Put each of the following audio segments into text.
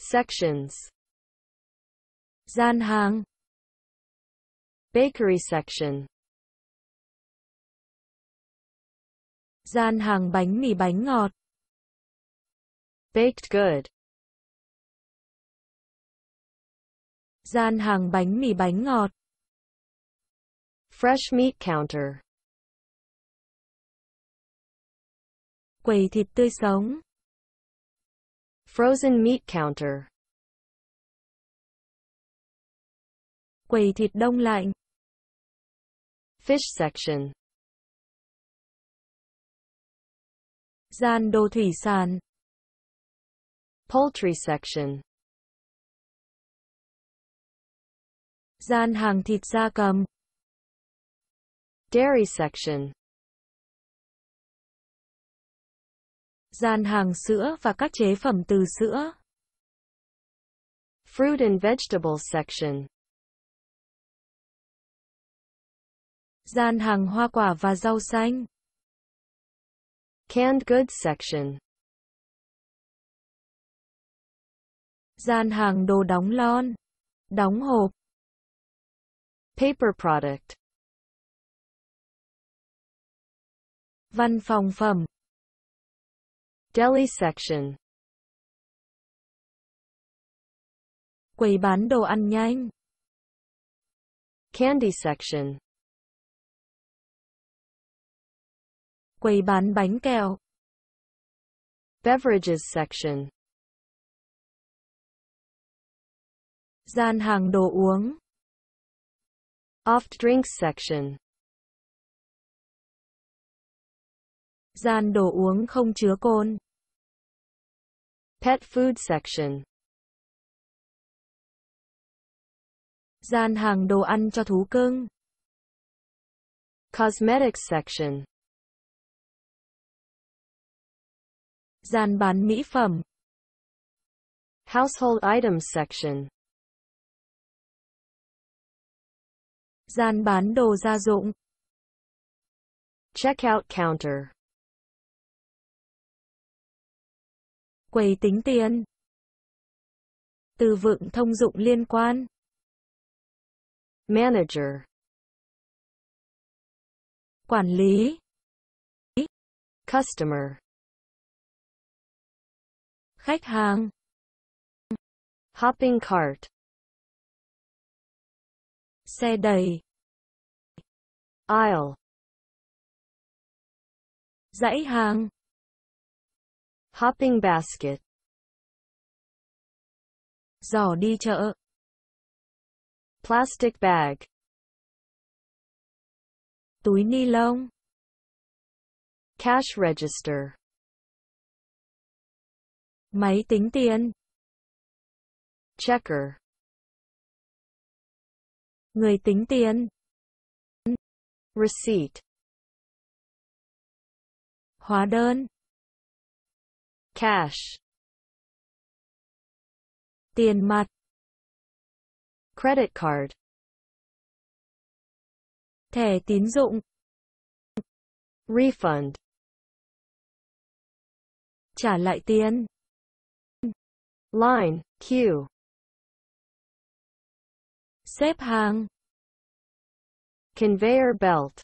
sections gian hàng bakery section gian hàng bánh mì bánh ngọt baked good gian hàng bánh mì bánh ngọt fresh meat counter quầy thịt tươi sống Frozen meat counter. Quầy thịt đông lạnh. Fish section. Gian đồ thủy sản. Poultry section. Gian hàng thịt gia cầm. Dairy section. gian hàng sữa và các chế phẩm từ sữa. Fruit and vegetable section Gian hàng hoa quả và rau xanh Canned Goods section Gian hàng đồ đóng lon, đóng hộp Paper product Văn phòng phẩm Delhi section. Quầy bán đồ ăn nhanh. Candy section. Quầy bán bánh kẹo. Beverages section. Gian hàng đồ uống. Off drinks section. Gian đồ uống không chứa cồn. Pet Food Section Gian hàng đồ ăn cho thú cưng Cosmetics Section Gian bán mỹ phẩm Household Items Section Gian bán đồ gia dụng Checkout Counter quầy tính tiền. Từ vựng thông dụng liên quan. Manager. Quản lý. Customer. Khách hàng. Hopping cart. Xe đầy. Aisle. Dãy hàng. Hopping basket. Giỏ đi chợ. Plastic bag. Túi ni lông. Cash register. Máy tính tiền. Checker. Người tính tiền. Receipt. Hóa đơn cash tiền mặt credit card thẻ tín dụng refund trả lại tiền line queue xếp hàng conveyor belt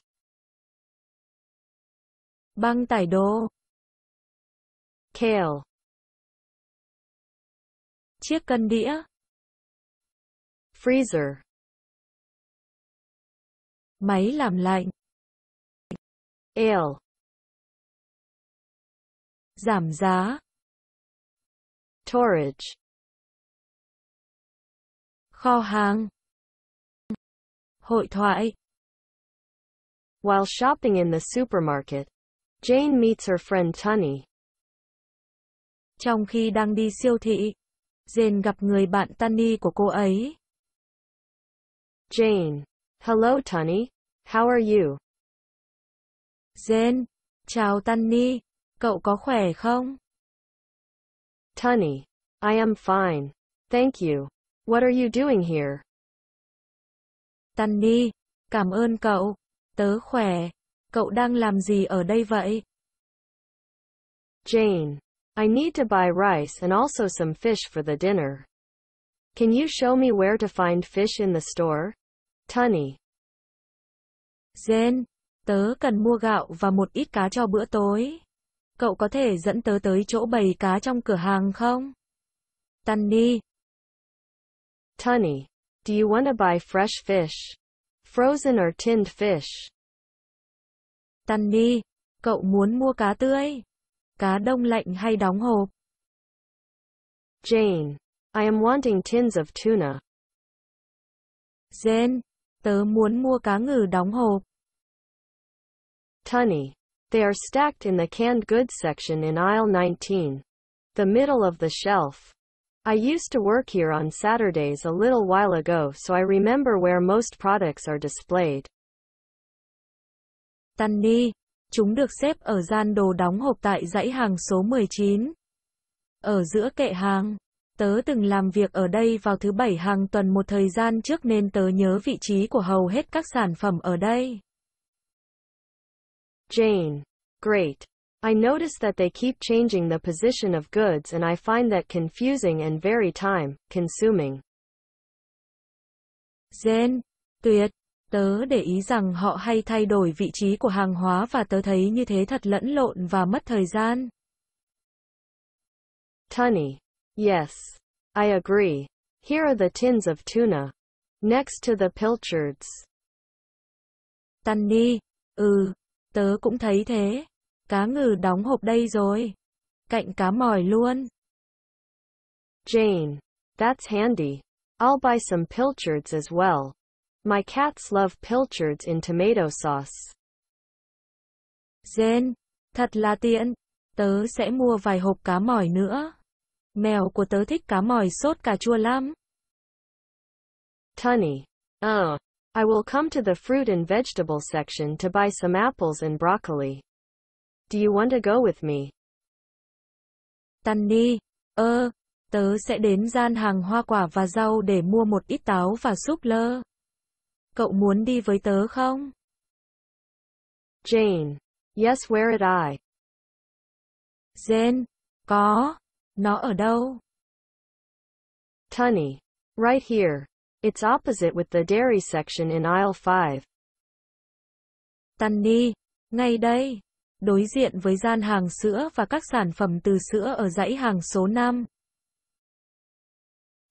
băng tải đồ Kale Chiếc cân đĩa Freezer Máy làm lạnh Ale Giảm giá Storage Kho hàng Hội thoại While shopping in the supermarket, Jane meets her friend Tunny, trong khi đang đi siêu thị, Jane gặp người bạn Tani của cô ấy. Jane. Hello Tani. How are you? Jane. Chào Tani. Cậu có khỏe không? Tani. I am fine. Thank you. What are you doing here? Tani. Cảm ơn cậu. Tớ khỏe. Cậu đang làm gì ở đây vậy? Jane. I need to buy rice and also some fish for the dinner. Can you show me where to find fish in the store? Tunny. Zen, tớ cần mua gạo và một ít cá cho bữa tối. Cậu có thể dẫn tớ tới chỗ bày cá trong cửa hàng không? Tunny. Tunny, do you want to buy fresh fish? Frozen or tinned fish? Tunny, cậu muốn mua cá tươi? cá đông lạnh hay đóng hộp. Jane, I am wanting tins of tuna. Jane, tớ muốn mua cá ngừ đóng hộp. Tunny, they are stacked in the canned goods section in aisle 19, the middle of the shelf. I used to work here on Saturdays a little while ago so I remember where most products are displayed. Tunny, Chúng được xếp ở gian đồ đóng hộp tại dãy hàng số 19. Ở giữa kệ hàng, tớ từng làm việc ở đây vào thứ bảy hàng tuần một thời gian trước nên tớ nhớ vị trí của hầu hết các sản phẩm ở đây. Jane. Great. I notice that they keep changing the position of goods and I find that confusing and very time consuming. Zen, tuyệt, Tớ để ý rằng họ hay thay đổi vị trí của hàng hóa và tớ thấy như thế thật lẫn lộn và mất thời gian. Tunny. Yes. I agree. Here are the tins of tuna. Next to the pilchards. Tunny. Ừ. Tớ cũng thấy thế. Cá ngừ đóng hộp đây rồi. Cạnh cá mòi luôn. Jane. That's handy. I'll buy some pilchards as well. My cats love pilchards in tomato sauce. Jen, thật là tiện. Tớ sẽ mua vài hộp cá mỏi nữa. Mèo của tớ thích cá mỏi sốt cà chua lắm. Tunny. Oh, I will come to the fruit and vegetable section to buy some apples and broccoli. Do you want to go with me? Tunny. Ơ, ờ, tớ sẽ đến gian hàng hoa quả và rau để mua một ít táo và súp lơ. Cậu muốn đi với tớ không? Jane. Yes, where did I? Jane. Có. Nó ở đâu? Tunny. Right here. It's opposite with the dairy section in aisle 5. Tunny. Ngay đây. Đối diện với gian hàng sữa và các sản phẩm từ sữa ở dãy hàng số 5.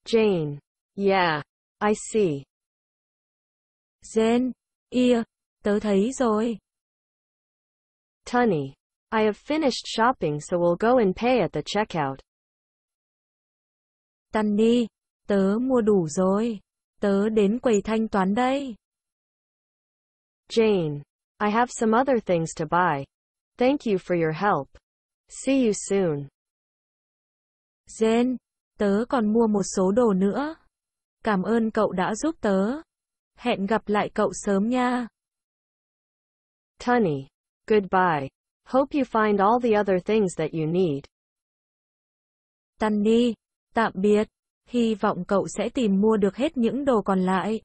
Jane. Yeah. I see. Zen, ia, tớ thấy rồi. Tunny, I have finished shopping so we'll go and pay at the checkout. Tunny, tớ mua đủ rồi. Tớ đến quầy thanh toán đây. Jane, I have some other things to buy. Thank you for your help. See you soon. Jen, tớ còn mua một số đồ nữa. Cảm ơn cậu đã giúp tớ. Hẹn gặp lại cậu sớm nha. Tunny. Goodbye. Hope you find all the other things that you need. Tunny. Tạm biệt. Hy vọng cậu sẽ tìm mua được hết những đồ còn lại.